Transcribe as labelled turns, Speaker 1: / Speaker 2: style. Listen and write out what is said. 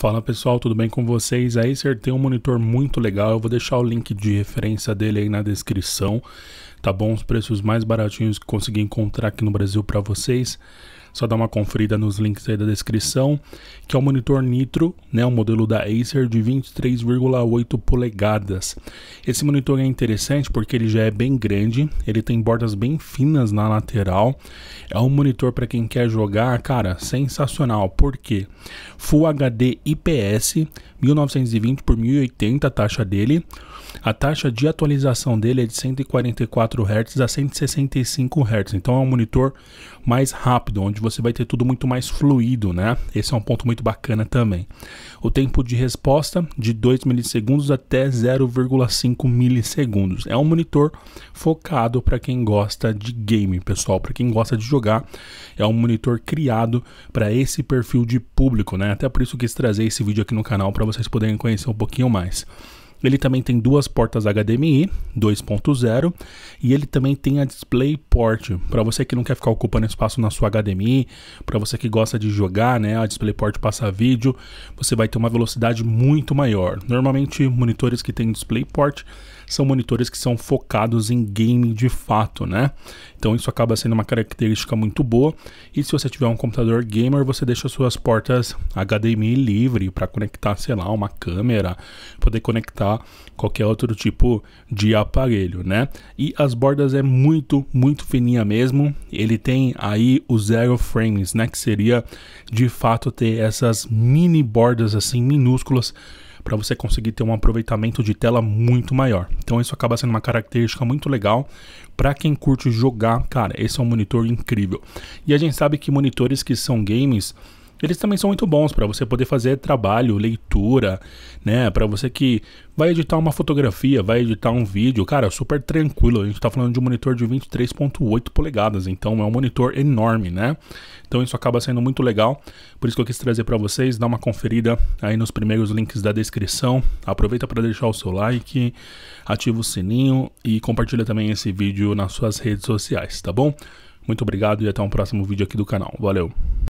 Speaker 1: Fala pessoal, tudo bem com vocês? A Acer tem um monitor muito legal, eu vou deixar o link de referência dele aí na descrição, tá bom? Os preços mais baratinhos que consegui encontrar aqui no Brasil para vocês. Só dá uma conferida nos links aí da descrição, que é o um monitor Nitro, né, um modelo da Acer de 23,8 polegadas. Esse monitor é interessante porque ele já é bem grande, ele tem bordas bem finas na lateral. É um monitor para quem quer jogar, cara, sensacional. Por quê? Full HD IPS 1920 por 1080 a taxa dele. A taxa de atualização dele é de 144 Hz a 165 Hz. Então é um monitor mais rápido, onde onde você vai ter tudo muito mais fluido, né? Esse é um ponto muito bacana também. O tempo de resposta de 2 milissegundos até 0,5 milissegundos. É um monitor focado para quem gosta de game, pessoal, para quem gosta de jogar. É um monitor criado para esse perfil de público, né? Até por isso quis trazer esse vídeo aqui no canal para vocês poderem conhecer um pouquinho mais. Ele também tem duas portas HDMI 2.0 e ele também tem a DisplayPort. Para você que não quer ficar ocupando espaço na sua HDMI, para você que gosta de jogar, né, a DisplayPort passa vídeo, você vai ter uma velocidade muito maior. Normalmente, monitores que têm DisplayPort são monitores que são focados em game de fato, né? Então isso acaba sendo uma característica muito boa. E se você tiver um computador gamer, você deixa suas portas HDMI livre para conectar, sei lá, uma câmera, poder conectar usar qualquer outro tipo de aparelho, né? E as bordas é muito, muito fininha mesmo. Ele tem aí os zero frames, né? Que seria de fato ter essas mini bordas assim minúsculas para você conseguir ter um aproveitamento de tela muito maior. Então isso acaba sendo uma característica muito legal para quem curte jogar, cara. Esse é um monitor incrível. E a gente sabe que monitores que são games eles também são muito bons para você poder fazer trabalho, leitura, né? Para você que vai editar uma fotografia, vai editar um vídeo, cara, super tranquilo. A gente está falando de um monitor de 23.8 polegadas, então é um monitor enorme, né? Então isso acaba sendo muito legal. Por isso que eu quis trazer para vocês, dá uma conferida aí nos primeiros links da descrição. Aproveita para deixar o seu like, ativa o sininho e compartilha também esse vídeo nas suas redes sociais, tá bom? Muito obrigado e até um próximo vídeo aqui do canal. Valeu.